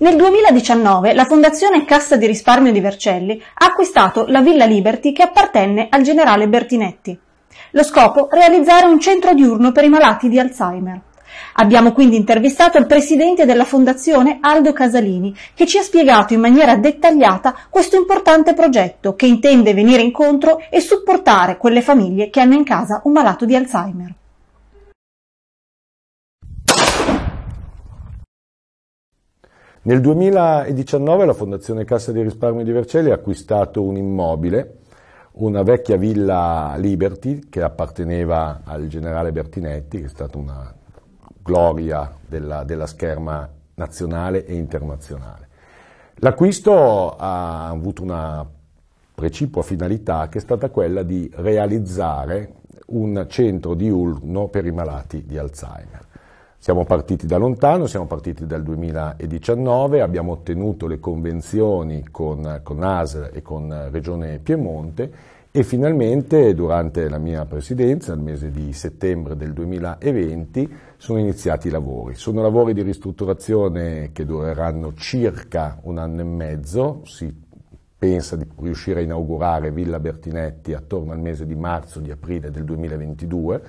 Nel 2019 la Fondazione Cassa di risparmio di Vercelli ha acquistato la Villa Liberty che appartenne al generale Bertinetti. Lo scopo? Realizzare un centro diurno per i malati di Alzheimer. Abbiamo quindi intervistato il presidente della fondazione Aldo Casalini, che ci ha spiegato in maniera dettagliata questo importante progetto che intende venire incontro e supportare quelle famiglie che hanno in casa un malato di Alzheimer. Nel 2019 la Fondazione Cassa di Risparmio di Vercelli ha acquistato un immobile, una vecchia villa Liberty che apparteneva al generale Bertinetti, che è stata una gloria della, della scherma nazionale e internazionale. L'acquisto ha avuto una precipua finalità che è stata quella di realizzare un centro diurno per i malati di Alzheimer. Siamo partiti da lontano, siamo partiti dal 2019, abbiamo ottenuto le convenzioni con, con ASL e con Regione Piemonte e finalmente durante la mia presidenza, nel mese di settembre del 2020, sono iniziati i lavori. Sono lavori di ristrutturazione che dureranno circa un anno e mezzo, si pensa di riuscire a inaugurare Villa Bertinetti attorno al mese di marzo, di aprile del 2022,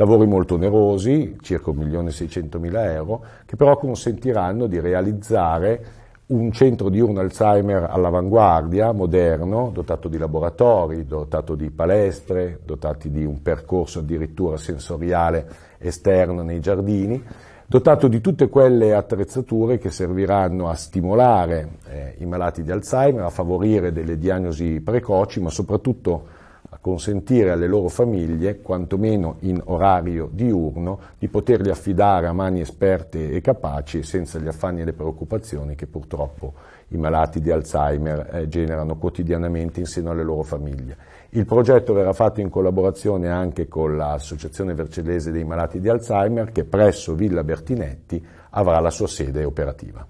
Lavori molto onerosi, circa 1.600.000 euro, che però consentiranno di realizzare un centro di diurno Alzheimer all'avanguardia, moderno, dotato di laboratori, dotato di palestre, dotati di un percorso addirittura sensoriale esterno nei giardini, dotato di tutte quelle attrezzature che serviranno a stimolare eh, i malati di Alzheimer, a favorire delle diagnosi precoci, ma soprattutto consentire alle loro famiglie, quantomeno in orario diurno, di poterli affidare a mani esperte e capaci senza gli affanni e le preoccupazioni che purtroppo i malati di Alzheimer eh, generano quotidianamente in seno alle loro famiglie. Il progetto verrà fatto in collaborazione anche con l'Associazione Vercellese dei Malati di Alzheimer che presso Villa Bertinetti avrà la sua sede operativa.